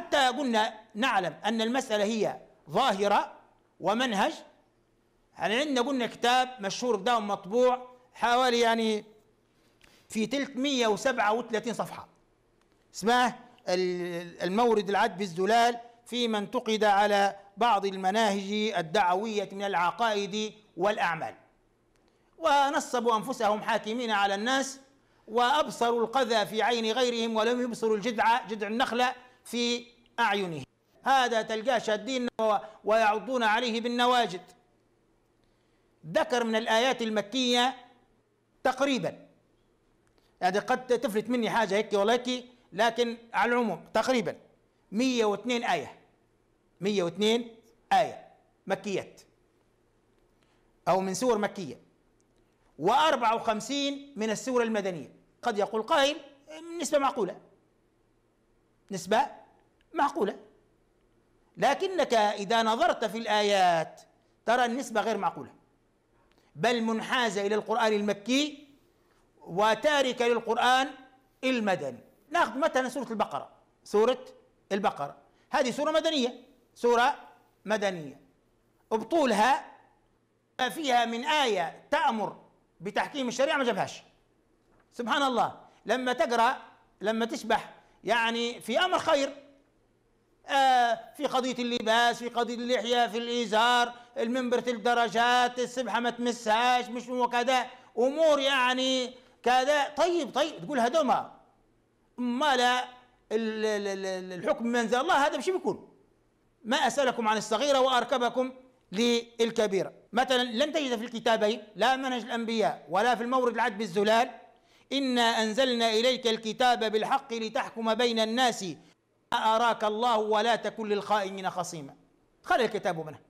حتى قلنا نعلم أن المسألة هي ظاهرة ومنهج يعني عندنا قلنا كتاب مشهور بدا مطبوع حوالي يعني في 337 صفحة اسمه المورد العد الزلال في من انتقد على بعض المناهج الدعوية من العقائد والأعمال ونصبوا أنفسهم حاكمين على الناس وأبصروا القذى في عين غيرهم ولم يبصروا الجذع جذع النخلة في أعينه هذا تلقاه شادين ويعضون عليه بالنواجد ذكر من الآيات المكية تقريبا يعني قد تفلت مني حاجة هيك ولا لكن على العموم تقريبا 102 آية 102 آية مكيات أو من سور مكية و54 من السور المدنية قد يقول قائل نسبة معقولة نسبة معقوله لكنك اذا نظرت في الايات ترى النسبه غير معقوله بل منحازه الى القران المكي وتاركه للقران المدني ناخذ مثلا سوره البقره سوره البقره هذه سوره مدنيه سوره مدنيه ابطولها فيها من ايه تامر بتحكيم الشريعه ما جابهاش سبحان الله لما تقرا لما تشبح يعني في امر خير آه، في قضيه اللباس في قضيه اللحيه في الازار المنبر ثلاث درجات السبحه ما تمسهاش مش وكذا امور يعني كذا طيب طيب تقول هدوما ما لا الحكم من انزل الله هذا مش بيكون ما اسالكم عن الصغيره واركبكم للكبيره مثلا لن تجد في الكتابين لا منهج الانبياء ولا في المورد العد بالزلال انا انزلنا اليك الكتاب بالحق لتحكم بين الناس أأراك الله ولا تكن للخائنين خصيما خلي الكتاب منها